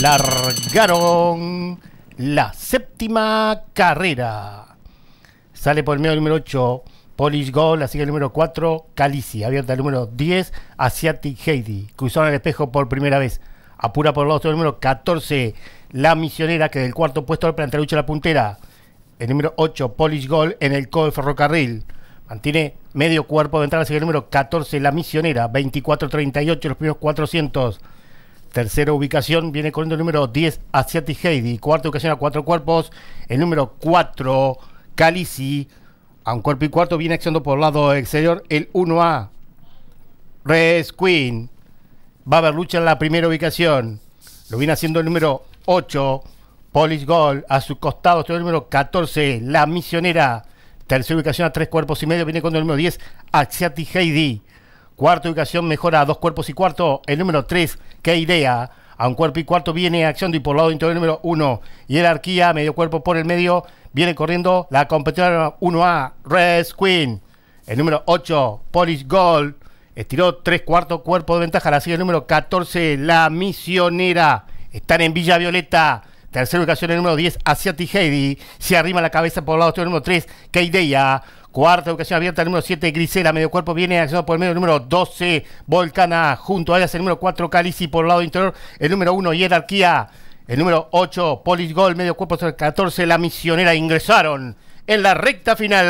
largaron la séptima carrera. Sale por el medio el número 8, Polish Gold, así que el número 4, Calici, abierta el número 10, Asiatic Heidi, cruzaron el espejo por primera vez. Apura por el lado, número 14, La Misionera, que del cuarto puesto al plantea lucha la puntera. El número 8, Polish Gold, en el codo ferrocarril. Mantiene medio cuerpo de entrada, sigue el número 14, La Misionera, 24-38, los primeros 400. Tercera ubicación viene corriendo el número 10, Asiati Heidi. Cuarta ubicación a cuatro cuerpos, el número 4, Calici. A un cuerpo y cuarto viene accionando por el lado exterior el 1A, Res Queen. Va a haber lucha en la primera ubicación. Lo viene haciendo el número 8, Polish Gold. A su costado está el número 14, La Misionera. Tercera ubicación a tres cuerpos y medio viene con el número 10, Asiati Heidi. Cuarta ubicación mejora a dos cuerpos y cuarto. El número 3, qué idea. A un cuerpo y cuarto viene acción de por lado interior, número 1. Hierarquía, medio cuerpo por el medio. Viene corriendo la competidora 1A, Red Queen. El número 8, Polish Gold. Estiró tres cuartos cuerpo de ventaja. La sigue el número 14, La Misionera. Están en Villa Violeta. Tercera ubicación, el número 10, Asiati Heidi. Se arrima la cabeza por el lado el número 3, Keideya. Cuarta ubicación abierta, el número 7, Grisela. Medio cuerpo viene accionado por el medio, el número 12, Volcana. Junto a ellas, el número 4, Calici. Por el lado interior, el número 1, Hierarquía. El número 8, Polisgol. Medio cuerpo el 14, La Misionera. Ingresaron en la recta final.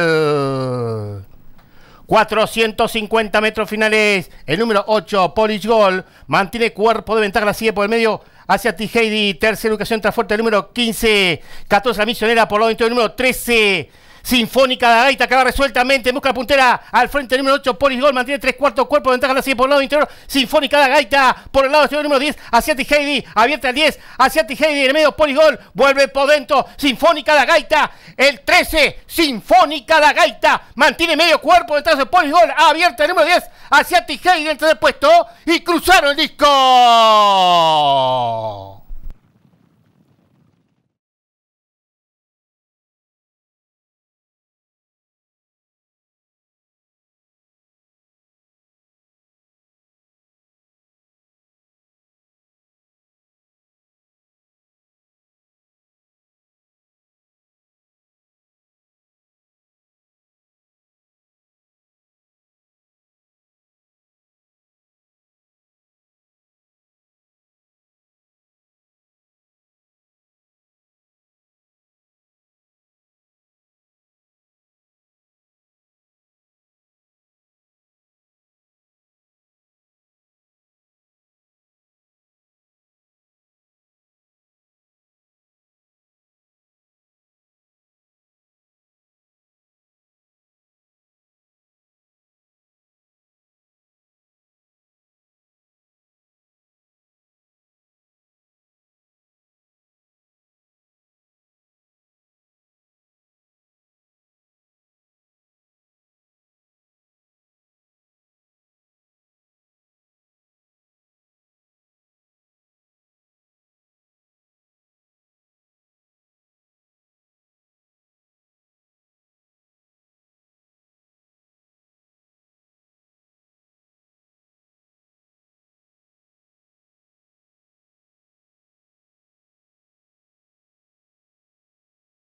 450 metros finales. El número 8, Polish Gol. mantiene cuerpo de ventaja, la sigue por el medio hacia Tijedi, Tercera ubicación, tras el número 15. 14, la misionera por lo dentro, el número 13. Sinfónica de Gaita acaba resueltamente. Busca la puntera al frente número 8. Polis Gol mantiene tres cuartos cuerpos. Ventaja la sigue por el lado interior. Sinfónica de Gaita por el lado exterior número 10. hacia Heidi. Abierta el 10. Asiati Heidi en el medio. Polis Gol. Vuelve dentro, Sinfónica de Gaita. El 13. Sinfónica de Gaita. Mantiene medio cuerpo. Detrás de Polis Abierta el número 10. hacia Heidi en el tercer puesto. Y cruzaron el disco.